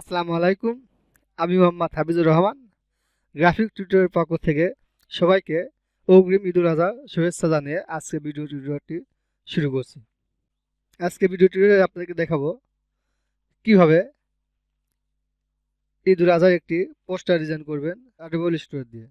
আসসালামু আলাইকুম আমি মোহাম্মদ হাফিজুর রহমান গ্রাফিক টিউটোরিয়াল পক্ষ থেকে সবাইকে অগ্রিম ঈদুল আজহার শুভেচ্ছা জানিয়ে আজকে ভিডিও টিউটোরিয়ালটি শুরু করছি আজকে ভিডিও টিউটোরিয়ালে আপনাদেরকে দেখাবো কিভাবে ঈদুল আজহার একটি পোস্টার ডিজাইন করবেন আর্টিবল স্টোর দিয়ে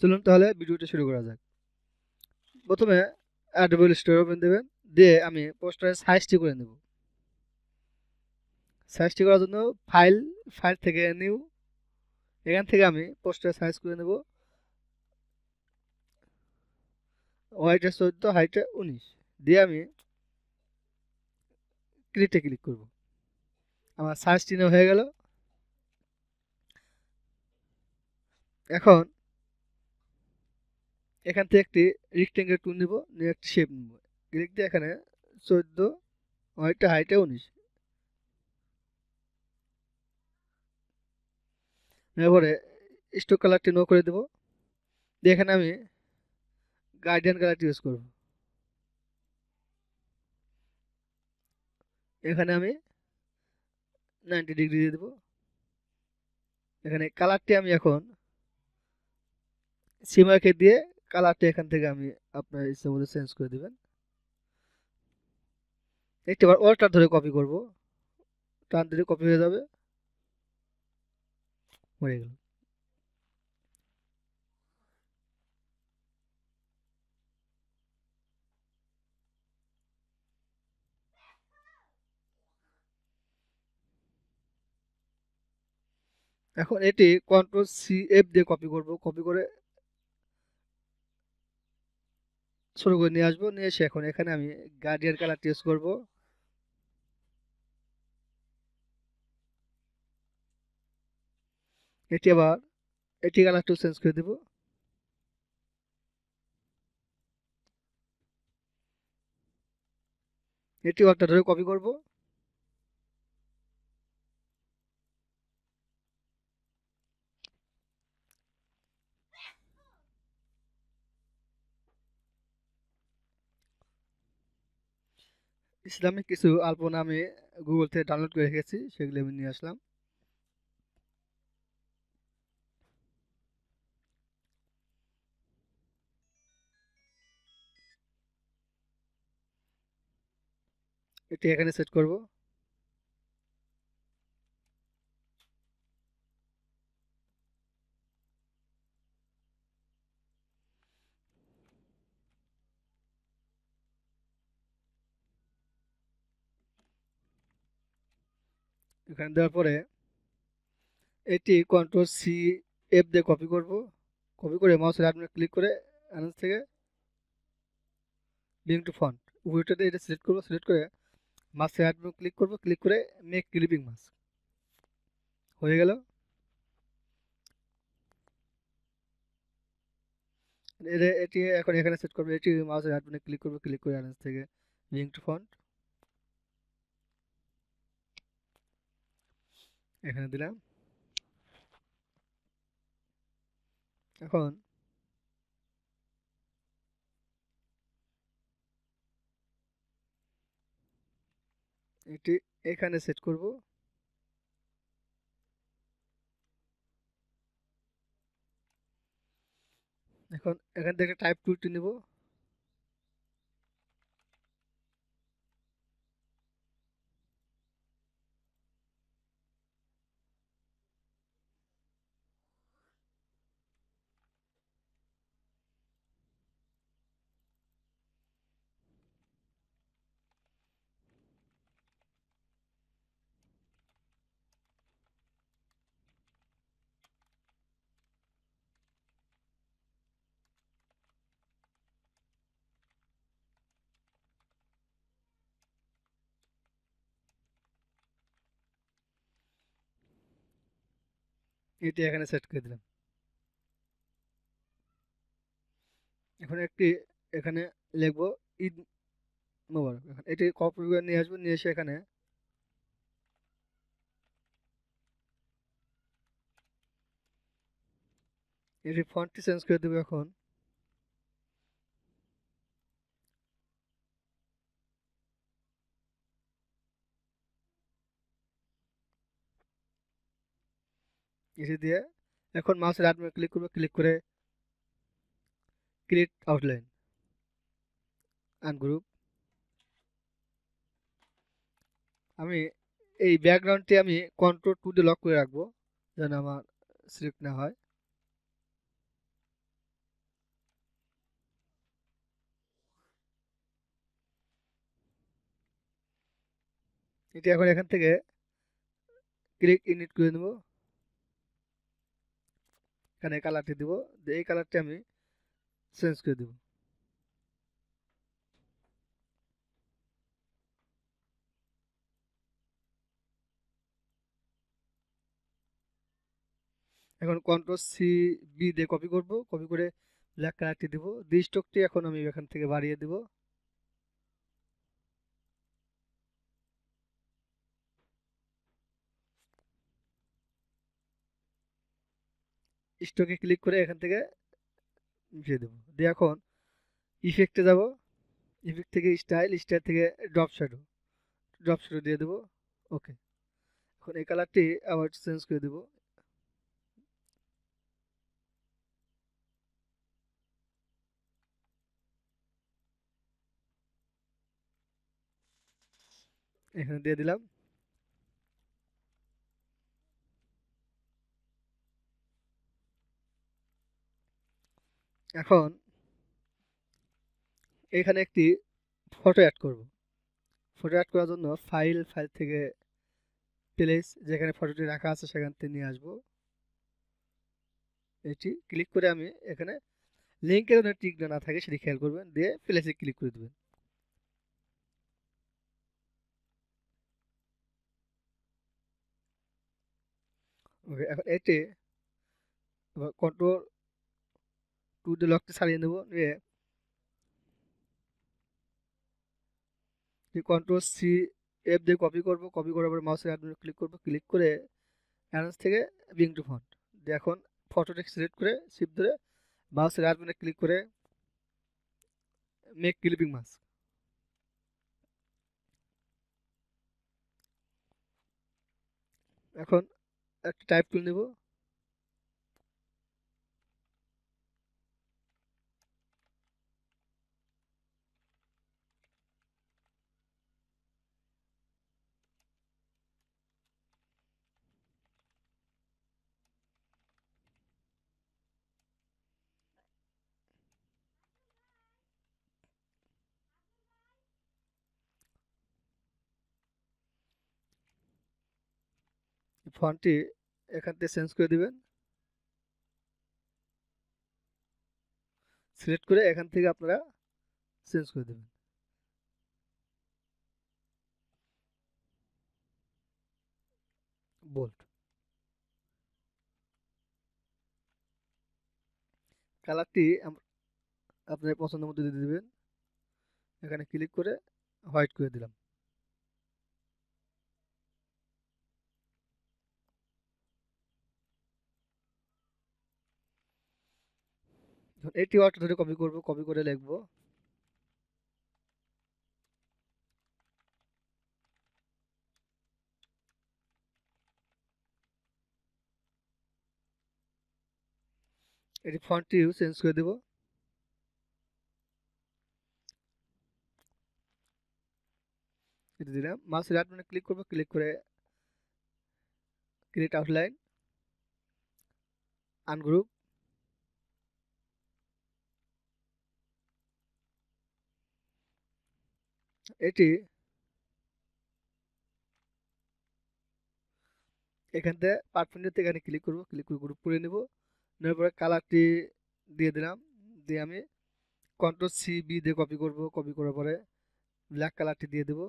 চলুন তাহলে ভিডিওটি শুরু করা যাক প্রথমে অ্যাডবল স্টোর ওপেন দেবেন দিয়ে আমি পোস্টারের সাইজটি করে নেব সার্চটি করার জন্য ফাইল ফাইল থেকে নিউ এখান থেকে আমি পোস্টার সার্চ করে নেব ওয়াইটে চোদ্দ হাইটে উনিশ দিয়ে আমি ক্রিটে ক্লিক করব আমার সার্চটি নেওয়া হয়ে গেল এখন এখান থেকে একটি রিক্টেঙ্গেল টুল নিব নিয়ে একটি শেপ নিব ক্লিক দিয়ে এখানে চোদ্দো ওয়াইটে হাইটে উনিশ এরপরে স্টক কালারটি নো করে দেব দিয়ে এখানে আমি গার্ডিয়ান কালারটি ইউজ করব এখানে আমি নাইনটি ডিগ্রি দিয়ে দেবো এখানে কালারটি আমি এখন সিমাকে দিয়ে কালারটি এখান থেকে আমি আপনার ইচ্ছে মতো চেঞ্জ করে দেবেন একটিবার ওর টান ধরে কপি করব টান ধরে কপি হয়ে যাবে মরে গেল এখন এটি কন্ট্রোল সি এফ দিয়ে কপি করব কপি করে শুরু করে নিয়ে আসবো নিয়ে এসে এখন এখানে আমি গার্ডিয়ার কালার টেস্ট করবো এটি আবার এটি ঠিকানা একটু চেঞ্জ করে দেব এটি একটা ধরে কপি করব ইসলামিক কিছু অল্প নামে গুগল থেকে ডাউনলোড করে রেখেছি সেগুলো আমি নিয়ে আসলাম এটি এখানে সেট করব এখানে দেওয়ার পরে এটি কন্ট্রোল সি এফ দিয়ে কপি করব কপি করে মাউসের আপনার ক্লিক করে অ্যানাউন্স থেকে লিঙ্ক টু ফন্ট উইটাতে এটা সিলেক্ট করবো সিলেক্ট করে মাসে অ্যাড ক্লিক করব ক্লিক করে মেক ক্লিপিং মাস হয়ে গেল এটি এখন এখানে সেট করবে এটি হাট অ্যাডমিনে ক্লিক করবে ক্লিক করে অ্যারেঞ্জ থেকে লিঙ্ক টু ফন্ট এখানে দিলাম এখন একটি এখানে সেট করব এখন এখান থেকে টাইপ টুলটি নেব এটি এখানে সেট করে দিলাম এখন একটি এখানে লিখবো ঈদ মোবারক এখন এটি কপি করে নিয়ে আসবো নিয়ে এসে এখানে এটি ফন্টটি চেঞ্জ করে দেবো এখন ইসি দিয়ে এখন মাউসের আটমে ক্লিক করবে ক্লিক করে ক্রিয়েট আউটলাইন অ্যান্ড গ্রুপ আমি এই ব্যাকগ্রাউন্ডটি আমি কন্ট্রোল টু দিয়ে লক করে রাখবো যেন আমার সিলেক্ট না হয় এটি এখন এখান থেকে ক্লিক ইনিট করে নেবো এখানে কালারটি দিব এই কালারটি আমি চেঞ্জ করে দেব এখন কন্ট্রোল সি বি দিয়ে কপি করব কপি করে ব্ল্যাক কালারটি দিব দি স্টকটি এখন আমি এখান থেকে বাড়িয়ে দেবো স্টকে ক্লিক করে এখান থেকে দিয়ে দেবো দিয়ে এখন ইফেক্টে যাব ইফেক্ট থেকে স্টাইল স্টাইল থেকে ড্রপ শ্যাডো ড্রপ শ্যাডো দিয়ে দেবো ওকে এখন এই কালারটি আবার চেঞ্জ করে দেবো এখানে দিয়ে দিলাম এখন এখানে একটি ফটো অ্যাড করব ফটো অ্যাড করার জন্য ফাইল ফাইল থেকে প্লেস যেখানে ফটোটি রাখা আছে সেখান থেকে নিয়ে আসবো এটি ক্লিক করে আমি এখানে লিঙ্কে যেন টিক না থাকে সেটি খেয়াল করবেন দিয়ে প্লেসে ক্লিক করে দেবেন ওকে এখন এটি কন্ট্রোল টু দ্য লকটা সারিয়ে নেবো কন্ট্রোল সি এফ দিয়ে কপি করব কপি করার পর মাউসের আইকনে ক্লিক করব ক্লিক করে অ্যানাউন্স থেকে বিং টু ফন্ট দিয়ে এখন ফটোটা সিলেক্ট করে শিপ ধরে মাউসের আইকনে ক্লিক করে মেক ক্লিপিং মাস্ক এখন একটা টাইপ তুলে নেব ফন্টটি এখান থেকে চেঞ্জ করে দিবেন সিলেক্ট করে এখান থেকে আপনারা চেঞ্জ করে দেবেন বোল্ড কালারটি আপনার পছন্দ মতো দিয়ে দেবেন এখানে ক্লিক করে হোয়াইট করে দিলাম এইটি ওয়ার্ডটা ধরে কপি করব কপি করে লিখব এটি ফন্টটি চেঞ্জ করে দেব এটি দিলাম মাস রাট মানে ক্লিক করবো ক্লিক করে ক্রিয়েট আউটলাইন আনগ্রুপ এটি এখান থেকে পারফিনিতে এখানে ক্লিক করব ক্লিক করে গ্রুপ করে নেব নেওয়ার পরে কালারটি দিয়ে দিলাম দিয়ে আমি কন্ট্রোল সি বি দিয়ে কপি করব কপি করার পরে ব্ল্যাক কালারটি দিয়ে দেব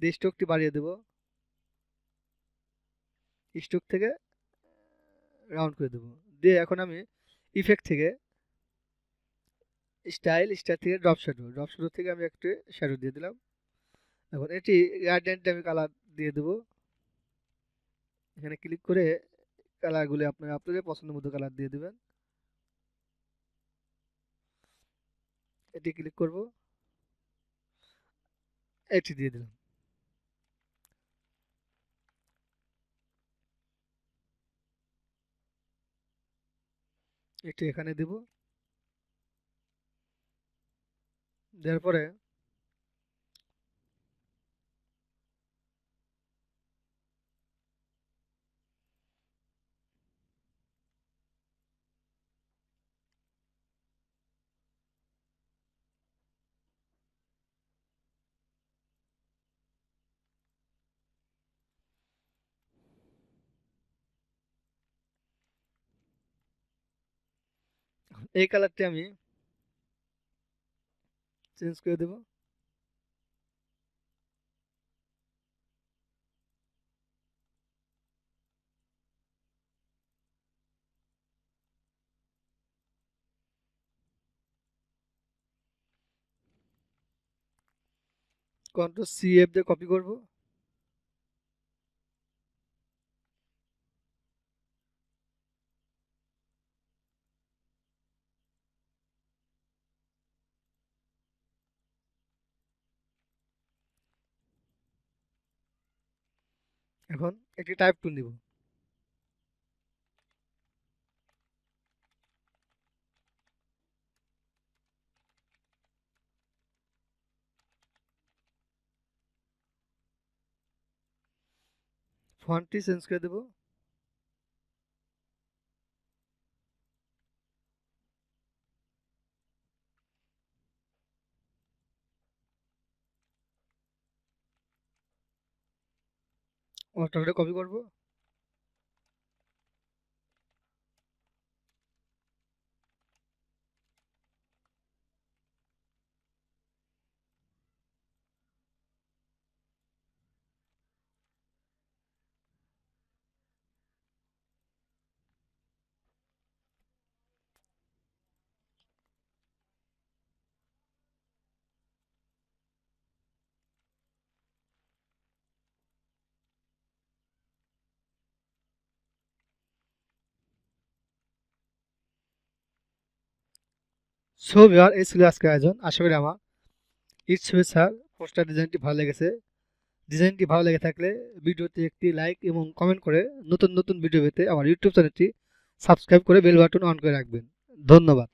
দিয়ে স্টকটি বাড়িয়ে দেব স্টক থেকে রাউন্ড করে দেব দিয়ে এখন আমি ইফেক্ট থেকে স্টাইল স্টাইল থেকে ড্রপ শ্যাডো ড্রপ শ্যাডো থেকে আমি একটু শ্যাডো দিয়ে দিলাম এখন এটি গার্ডেনটা আমি কালার দিয়ে দেবো এখানে ক্লিক করে কালারগুলি আপনার আপনাদের পছন্দ মতো কালার দিয়ে দেবেন এটি ক্লিক করব এটি দিয়ে দিলাম এটি এখানে দেবো এই কালারটি আমি চেঞ্জ করে দেব কন্ট্রোল সি এফ দিয়ে কপি করবো এখন একটি টাইপ টুন দিব ফন্টটি চেঞ্জ করে দেবো মাস্টারটা কপি করবো সো বিহার এই ছিল আজকে আয়োজন আশা করি আমার ইট স্যার পোস্টার ডিজাইনটি ভালো লেগেছে ডিজাইনটি ভালো লেগে থাকলে ভিডিওতে একটি লাইক এবং কমেন্ট করে নতুন নতুন ভিডিও পেতে আমার ইউটিউব চ্যানেলটি সাবস্ক্রাইব করে বেল বাটন অন করে রাখবেন ধন্যবাদ